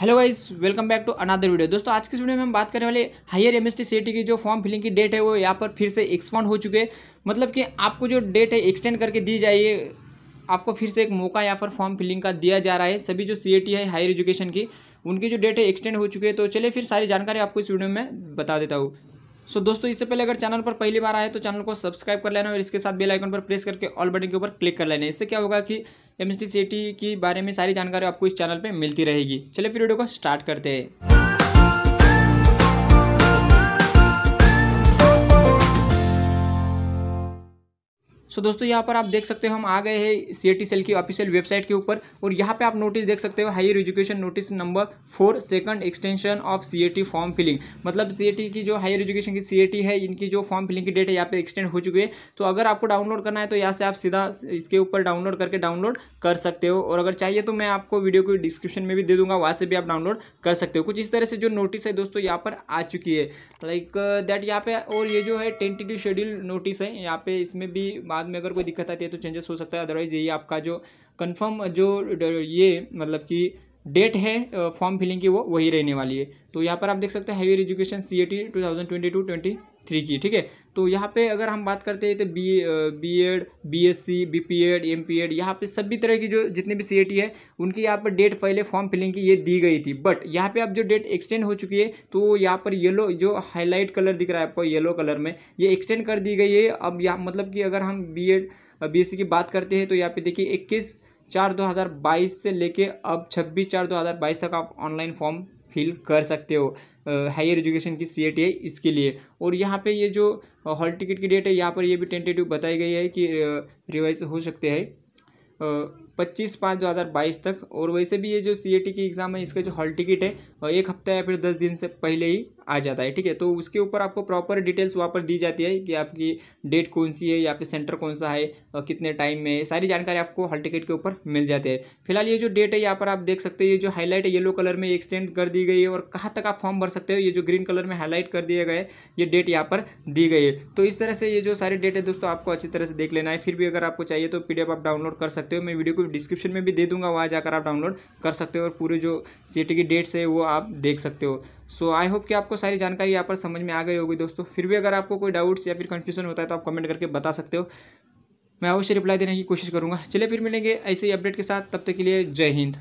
hello guys welcome back to another video दोस्तों आज के वीडियो में हम बात करने वाले हायर एम एस की जो फॉर्म फिलिंग की डेट है वो यहाँ पर फिर से एक्सपांड हो चुके हैं मतलब कि आपको जो डेट है एक्सटेंड करके दी जाइए आपको फिर से एक मौका यहाँ पर फॉर्म फिलिंग का दिया जा रहा है सभी जो सी है हायर एजुकेशन की उनकी जो डेट है एक्सटेंड हो चुकी है तो चलिए फिर सारी जानकारी आपको इस वीडियो में बता देता हूँ सो so, दोस्तों इससे पहले अगर चैनल पर पहली बार आए तो चैनल को सब्सक्राइब कर लेना और इसके साथ बेल आइकन पर प्रेस करके ऑल बटन के ऊपर क्लिक कर लेना इससे क्या होगा कि एम एस के बारे में सारी जानकारी आपको इस चैनल पर मिलती रहेगी चलिए फिर वीडियो को स्टार्ट करते हैं सो दोस्तों यहाँ पर आप देख सकते हो हम आ गए हैं सी सेल की ऑफिशियल वेबसाइट के ऊपर और यहाँ पे आप नोटिस देख सकते हो higher education notice number four second extension of C form filling मतलब सी की जो हायर एजुकेशन की सी है इनकी जो फॉर्म फिलिंग की डेट है यहाँ पे एक्सटेंड हो चुकी है तो अगर आपको डाउनलोड करना है तो यहाँ से आप सीधा इसके ऊपर डाउनलोड करके डाउनलोड कर सकते हो और अगर चाहिए तो मैं आपको वीडियो को डिस्क्रिप्शन में भी दे दूंगा वहाँ से भी आप डाउनलोड कर सकते हो कुछ इस तरह से जो नोटिस है दोस्तों यहाँ पर आ चुकी है लाइक दैट uh, यहाँ पे और ये जो है टेंटेटिव शेड्यूल नोटिस है यहाँ पे इसमें भी बात बाद में अगर कोई दिक्कत आती है तो चेंजेस हो सकता है अदरवाइज़ यही आपका जो कन्फर्म जो ये मतलब कि डेट है फॉर्म फिलिंग की वो वही रहने वाली है तो यहाँ पर आप देख सकते हैं higher education C A T two thousand twenty two twenty three की ठीक है तो यहाँ पे अगर हम बात करते हैं तो B B Ed B S C B P Ed M P Ed यहाँ पर सभी तरह की जो जितनी भी सी ए टी है उनकी यहाँ पर डेट पहले फॉर्म फिलिंग की ये दी गई थी बट यहाँ पे अब जो डेट एक्सटेंड हो चुकी है तो यहाँ पर येलो जो हाईलाइट कलर दिख रहा है आपको येलो कलर में ये एक्सटेंड कर दी गई है अब यहाँ मतलब कि अगर हम B Ed B S C की बात करते हैं तो यहाँ पर देखिए इक्कीस चार दो हज़ार बाईस से लेके अब छब्बीस चार दो हज़ार बाईस तक आप ऑनलाइन फॉर्म फिल कर सकते हो हायर एजुकेशन की सी इसके लिए और यहाँ पे ये जो हॉल टिकट की डेट है यहाँ पर ये भी टेंटेटिव बताई गई है कि रिवाइज हो सकते हैं पच्चीस पाँच दो हज़ार बाईस तक और वैसे भी ये जो सी ए टी की एग्ज़ाम है इसका जो हॉल टिकट है एक हफ्ता या फिर दस दिन से पहले ही आ जाता है ठीक है तो उसके ऊपर आपको प्रॉपर डिटेल्स वहाँ पर दी जाती है कि आपकी डेट कौन सी है या फिर सेंटर कौन सा है और कितने टाइम में है सारी जानकारी आपको हॉल टिकट के ऊपर मिल जाती है फिलहाल ये जो डेट है यहाँ पर आप देख सकते हैं ये जो हाईलाइट है येलो कलर में एक्सटेंड कर दी गई है और कहाँ तक आप फॉर्म भर सकते हो ये जो ग्रीन कलर में हाईलाइट कर दिया गया है ये डेट यहाँ पर दी गई है तो इस तरह से ये जो सारी डेट है दोस्तों आपको अच्छी तरह से देख लेना है फिर भी अगर आपको चाहिए तो पी आप डाउनलोड कर सकते हो मैं वीडियो को डिस्क्रिप्शन में भी दे दूंगा वहाँ जाकर आप डाउनलोड कर सकते हो और पूरे जो सी की डेट्स है वो आप देख सकते हो सो आई होप कि आपको सारी जानकारी यहाँ पर समझ में आ गई होगी दोस्तों फिर भी अगर आपको कोई डाउट्स या फिर कन्फ्यूजन होता है तो आप कमेंट करके बता सकते हो मैं अवश्य रिप्लाई देने की कोशिश करूँगा चले फिर मिलेंगे ऐसे ही अपडेट के साथ तब तक के लिए जय हिंद